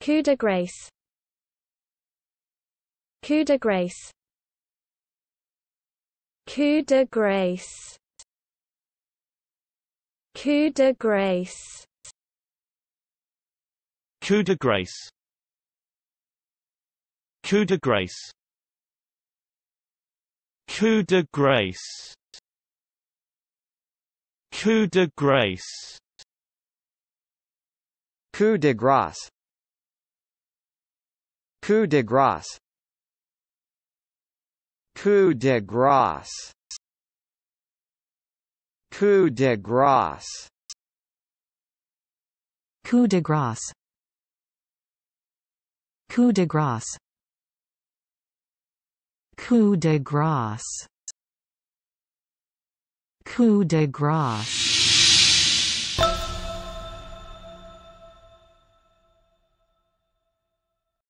Coup de grace Coup de grace Coup de grace Coup de grace Coup de grace Coup de grace Coup de grace Coup de grace Coup de grâce Coup de grâce Coup de grâce Coup de grâce Coup de grâce Coup de grâce Coup de grâce Coup de grâce